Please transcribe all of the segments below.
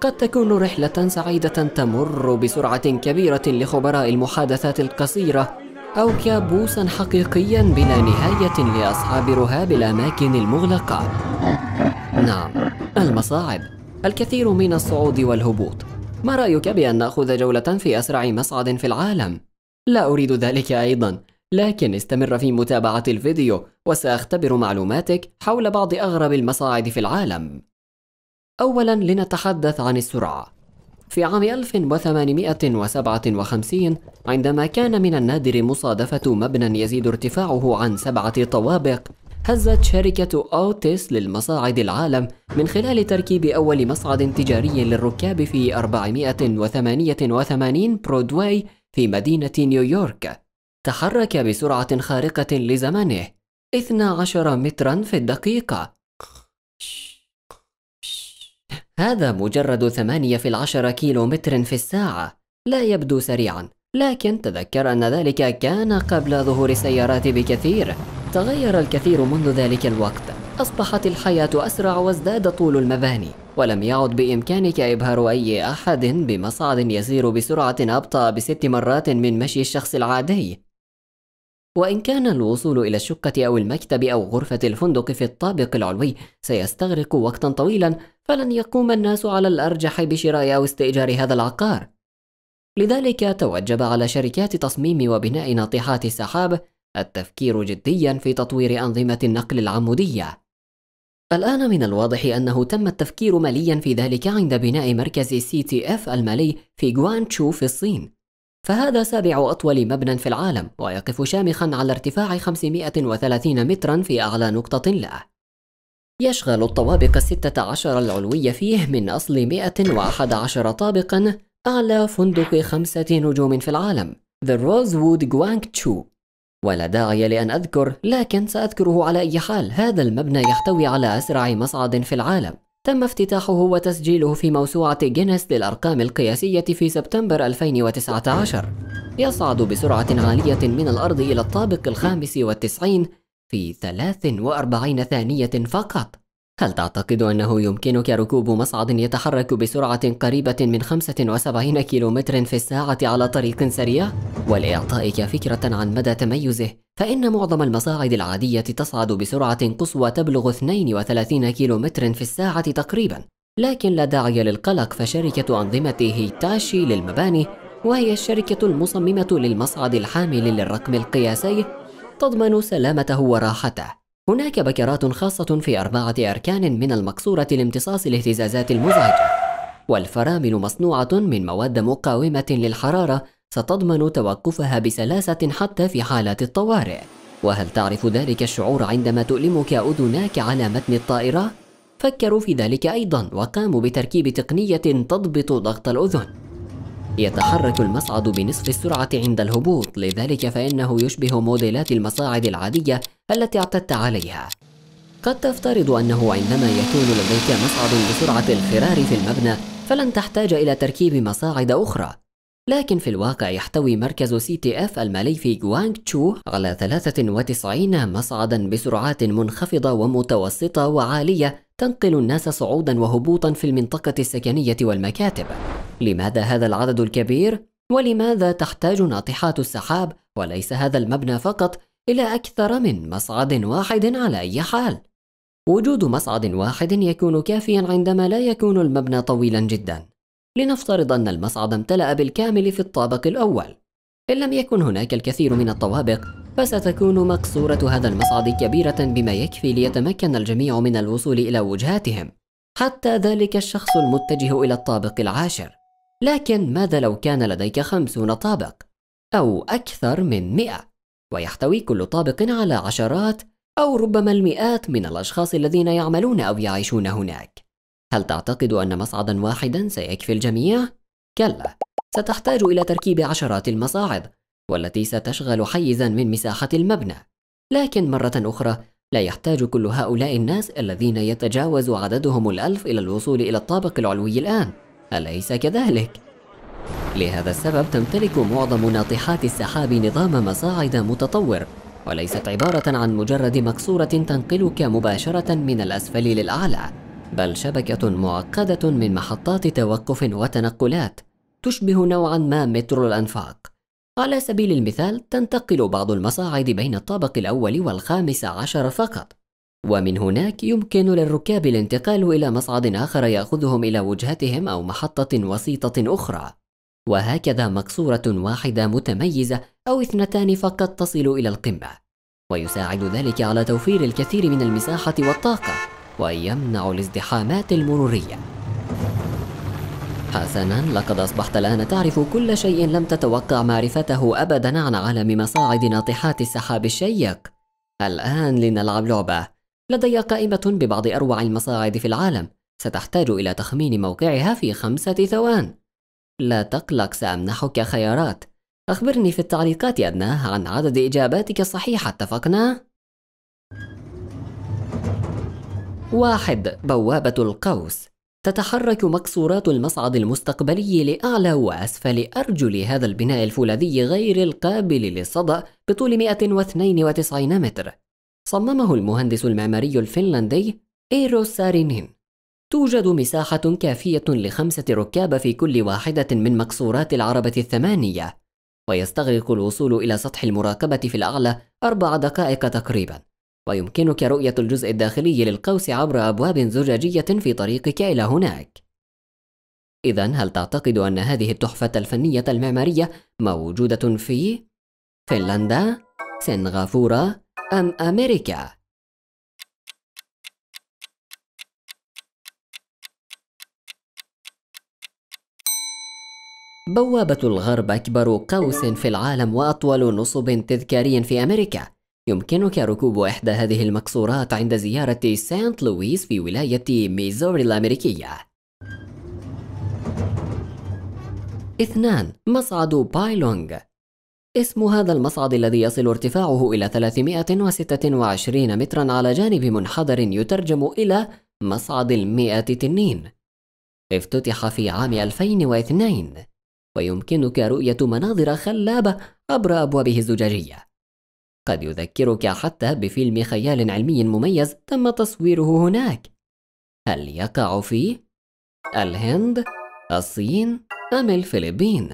قد تكون رحلة سعيدة تمر بسرعة كبيرة لخبراء المحادثات القصيرة أو كابوسا حقيقيا بلا نهاية لأصحاب رهاب الأماكن المغلقة نعم المصاعب الكثير من الصعود والهبوط ما رأيك بأن نأخذ جولة في أسرع مصعد في العالم؟ لا أريد ذلك أيضا لكن استمر في متابعة الفيديو وسأختبر معلوماتك حول بعض أغرب المصاعد في العالم أولا لنتحدث عن السرعة في عام 1857 عندما كان من النادر مصادفة مبنى يزيد ارتفاعه عن سبعة طوابق هزت شركة أوتيس للمصاعد العالم من خلال تركيب أول مصعد تجاري للركاب في 488 برودواي في مدينة نيويورك تحرك بسرعة خارقة لزمانه 12 مترا في الدقيقة هذا مجرد ثمانية في العشر كيلو متر في الساعة لا يبدو سريعا لكن تذكر أن ذلك كان قبل ظهور السيارات بكثير تغير الكثير منذ ذلك الوقت أصبحت الحياة أسرع وازداد طول المباني ولم يعد بإمكانك إبهار أي أحد بمصعد يسير بسرعة أبطأ بست مرات من مشي الشخص العادي وإن كان الوصول إلى الشقة أو المكتب أو غرفة الفندق في الطابق العلوي سيستغرق وقتا طويلا فلن يقوم الناس على الأرجح بشراء أو استئجار هذا العقار لذلك توجب على شركات تصميم وبناء ناطحات السحاب التفكير جديا في تطوير أنظمة النقل العمودية الآن من الواضح أنه تم التفكير ماليا في ذلك عند بناء مركز سي تي اف المالي في جوانتشو في الصين فهذا سابع أطول مبنى في العالم ويقف شامخا على ارتفاع 530 مترا في أعلى نقطة له يشغل الطوابق الستة عشر العلوية فيه من أصل 111 طابقا أعلى فندق خمسة نجوم في العالم The Rosewood Chu ولا داعي لأن أذكر لكن سأذكره على أي حال هذا المبنى يحتوي على أسرع مصعد في العالم تم افتتاحه وتسجيله في موسوعة جينيس للأرقام القياسية في سبتمبر 2019 يصعد بسرعة عالية من الأرض إلى الطابق الخامس والتسعين في 43 ثانية فقط هل تعتقد أنه يمكنك ركوب مصعد يتحرك بسرعة قريبة من 75 كيلومتر في الساعة على طريق سريع؟ ولإعطائك فكرة عن مدى تميزه فإن معظم المصاعد العادية تصعد بسرعة قصوى تبلغ 32 كيلومتر في الساعة تقريبا لكن لا داعي للقلق فشركة أنظمة هيتاشي للمباني وهي الشركة المصممة للمصعد الحامل للرقم القياسي تضمن سلامته وراحته هناك بكرات خاصة في أربعة أركان من المقصورة لامتصاص الاهتزازات المزعجة والفرامل مصنوعة من مواد مقاومة للحرارة ستضمن توقفها بسلاسة حتى في حالات الطوارئ وهل تعرف ذلك الشعور عندما تؤلمك أذناك على متن الطائرة؟ فكروا في ذلك أيضا وقاموا بتركيب تقنية تضبط ضغط الأذن يتحرك المصعد بنصف السرعة عند الهبوط لذلك فإنه يشبه موديلات المصاعد العادية التي اعتدت عليها قد تفترض أنه عندما يكون لديك مصعد بسرعة الفرار في المبنى فلن تحتاج إلى تركيب مصاعد أخرى لكن في الواقع يحتوي مركز سي تي اف المالي في جوانغ تشو على 93 مصعدا بسرعات منخفضة ومتوسطة وعالية تنقل الناس صعودا وهبوطا في المنطقة السكنية والمكاتب لماذا هذا العدد الكبير؟ ولماذا تحتاج ناطحات السحاب وليس هذا المبنى فقط إلى أكثر من مصعد واحد على أي حال؟ وجود مصعد واحد يكون كافيا عندما لا يكون المبنى طويلا جدا لنفترض أن المصعد امتلأ بالكامل في الطابق الأول إن لم يكن هناك الكثير من الطوابق فستكون مقصورة هذا المصعد كبيرة بما يكفي ليتمكن الجميع من الوصول إلى وجهاتهم حتى ذلك الشخص المتجه إلى الطابق العاشر لكن ماذا لو كان لديك خمسون طابق أو أكثر من مئة ويحتوي كل طابق على عشرات أو ربما المئات من الأشخاص الذين يعملون أو يعيشون هناك هل تعتقد أن مصعدا واحدا سيكفي الجميع؟ كلا ستحتاج إلى تركيب عشرات المصاعد والتي ستشغل حيزا من مساحة المبنى لكن مرة أخرى لا يحتاج كل هؤلاء الناس الذين يتجاوز عددهم الألف إلى الوصول إلى الطابق العلوي الآن أليس كذلك؟ لهذا السبب تمتلك معظم ناطحات السحاب نظام مصاعد متطور وليست عبارة عن مجرد مكسورة تنقلك مباشرة من الأسفل للأعلى بل شبكة معقدة من محطات توقف وتنقلات تشبه نوعا ما مترو الأنفاق على سبيل المثال تنتقل بعض المصاعد بين الطابق الأول والخامس عشر فقط ومن هناك يمكن للركاب الانتقال إلى مصعد آخر يأخذهم إلى وجهتهم أو محطة وسيطة أخرى وهكذا مقصورة واحدة متميزة أو اثنتان فقط تصل إلى القمة ويساعد ذلك على توفير الكثير من المساحة والطاقة ويمنع الازدحامات المرورية حسنا لقد أصبحت الآن تعرف كل شيء لم تتوقع معرفته أبدا عن عالم مصاعد ناطحات السحاب الشيق الآن لنلعب لعبة لدي قائمة ببعض أروع المصاعد في العالم ستحتاج إلى تخمين موقعها في خمسة ثوان لا تقلق سأمنحك خيارات أخبرني في التعليقات أدناه عن عدد إجاباتك الصحيحة اتفقنا؟ واحد بوابة القوس تتحرك مكسورات المصعد المستقبلي لأعلى وأسفل أرجل هذا البناء الفولاذي غير القابل للصدأ بطول 192 متر صممه المهندس المعماري الفنلندي إيرو سارينين توجد مساحة كافية لخمسة ركاب في كل واحدة من مكسورات العربة الثمانية ويستغرق الوصول إلى سطح المراقبة في الأعلى أربع دقائق تقريباً ويمكنك رؤية الجزء الداخلي للقوس عبر أبواب زجاجية في طريقك إلى هناك. إذا هل تعتقد أن هذه التحفة الفنية المعمارية موجودة في فنلندا، سنغافورة أم أمريكا؟ بوابة الغرب أكبر قوس في العالم وأطول نصب تذكاري في أمريكا يمكنك ركوب إحدى هذه المقصورات عند زيارة سانت لويس في ولاية ميزوري الأمريكية. اثنان مصعد بايلونغ اسم هذا المصعد الذي يصل ارتفاعه إلى 326 مترا على جانب منحدر يترجم إلى مصعد المئة تنين افتتح في عام 2002 ويمكنك رؤية مناظر خلابة عبر أبوابه الزجاجية قد يذكرك حتى بفيلم خيال علمي مميز تم تصويره هناك هل يقع في الهند الصين أم الفلبين؟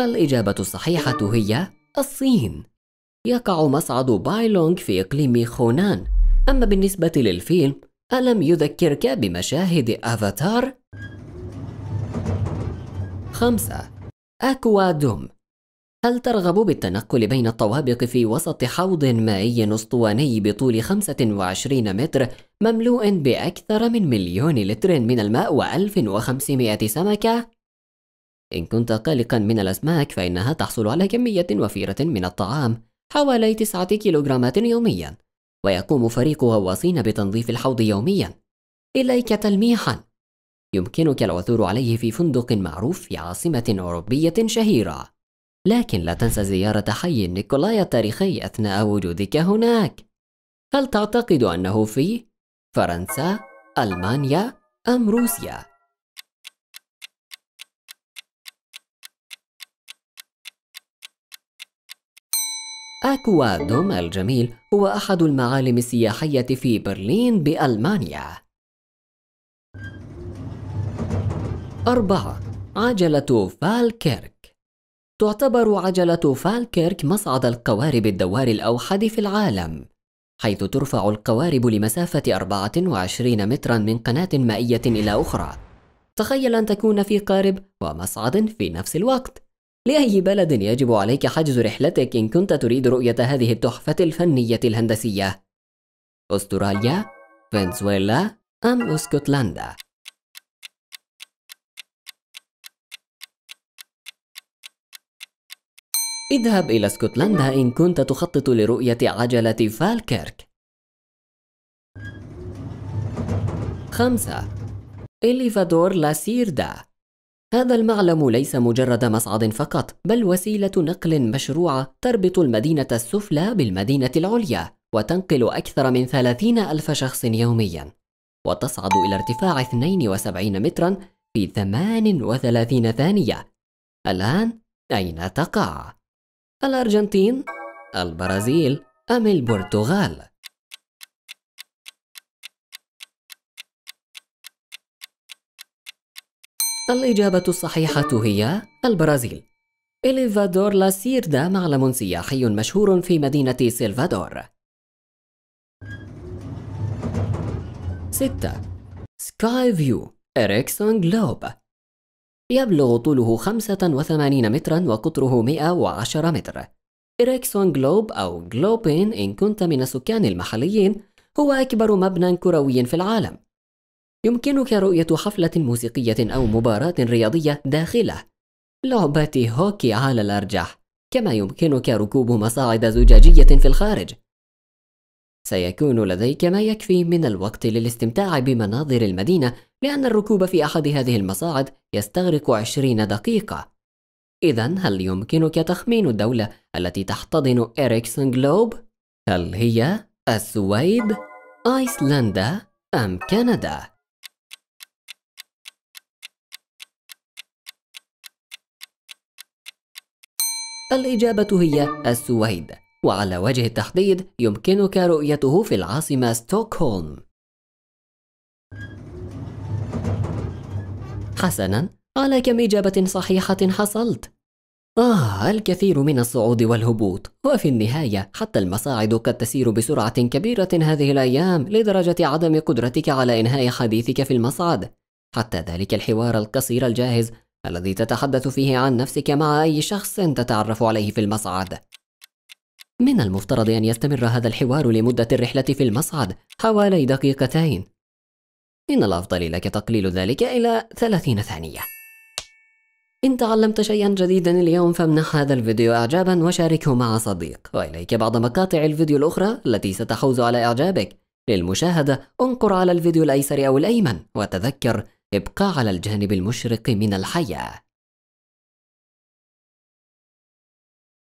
الإجابة الصحيحة هي الصين يقع مصعد بايلونغ في إقليم خونان أما بالنسبة للفيلم ألم يذكرك بمشاهد أفاتار 5. أكوا دوم هل ترغب بالتنقل بين الطوابق في وسط حوض مائي اسطواني بطول 25 متر مملوء بأكثر من مليون لتر من الماء و1500 سمكة؟ إن كنت قلقا من الأسماك فإنها تحصل على كمية وفيرة من الطعام حوالي 9 كيلوغرامات يوميا ويقوم فريق غواصين بتنظيف الحوض يوميا إليك تلميحا يمكنك العثور عليه في فندق معروف في عاصمة أوروبية شهيرة لكن لا تنسى زيارة حي نيكولاي التاريخي أثناء وجودك هناك هل تعتقد أنه في فرنسا، ألمانيا أم روسيا؟ أكوا دوم الجميل هو أحد المعالم السياحية في برلين بألمانيا أربعة عجلة فالكيرك تعتبر عجلة فالكيرك مصعد القوارب الدوار الأوحد في العالم حيث ترفع القوارب لمسافة 24 مترا من قناة مائية إلى أخرى تخيل أن تكون في قارب ومصعد في نفس الوقت لأي بلد يجب عليك حجز رحلتك إن كنت تريد رؤية هذه التحفة الفنية الهندسية؟ أستراليا، فنزويلا أم اسكتلندا؟ اذهب إلى اسكتلندا إن كنت تخطط لرؤية عجلة فالكيرك. خمسة إليفادور لاسيردا هذا المعلم ليس مجرد مصعد فقط بل وسيلة نقل مشروعة تربط المدينة السفلى بالمدينة العليا وتنقل أكثر من 30 ألف شخص يوميا وتصعد إلى ارتفاع 72 مترا في 38 ثانية الآن أين تقع؟ الأرجنتين البرازيل أم البرتغال؟ الإجابة الصحيحة هي البرازيل إليفادور لا سيردا معلم سياحي مشهور في مدينة سلفادور ستة سكاي فيو إريكسون جلوب يبلغ طوله 85 مترا وقطره 110 متر إريكسون جلوب أو جلوبين إن كنت من السكان المحليين هو أكبر مبنى كروي في العالم يمكنك رؤية حفلة موسيقية أو مباراة رياضية داخله لعبة هوكي على الأرجح كما يمكنك ركوب مصاعد زجاجية في الخارج سيكون لديك ما يكفي من الوقت للاستمتاع بمناظر المدينة لأن الركوب في أحد هذه المصاعد يستغرق 20 دقيقة. إذا هل يمكنك تخمين الدولة التي تحتضن إريكسون جلوب؟ هل هي السويد، أيسلندا أم كندا؟ الإجابة هي السويد، وعلى وجه التحديد يمكنك رؤيته في العاصمة ستوكهولم. حسنا على كم إجابة صحيحة حصلت؟ آه الكثير من الصعود والهبوط وفي النهاية حتى المصاعد قد تسير بسرعة كبيرة هذه الأيام لدرجة عدم قدرتك على إنهاء حديثك في المصعد حتى ذلك الحوار القصير الجاهز الذي تتحدث فيه عن نفسك مع أي شخص تتعرف عليه في المصعد من المفترض أن يستمر هذا الحوار لمدة الرحلة في المصعد حوالي دقيقتين من الأفضل لك تقليل ذلك إلى 30 ثانية إن تعلمت شيئا جديدا اليوم فامنح هذا الفيديو إعجابا وشاركه مع صديق وإليك بعض مقاطع الفيديو الأخرى التي ستحوز على إعجابك للمشاهدة انقر على الفيديو الأيسر أو الأيمن وتذكر ابقى على الجانب المشرق من الحياة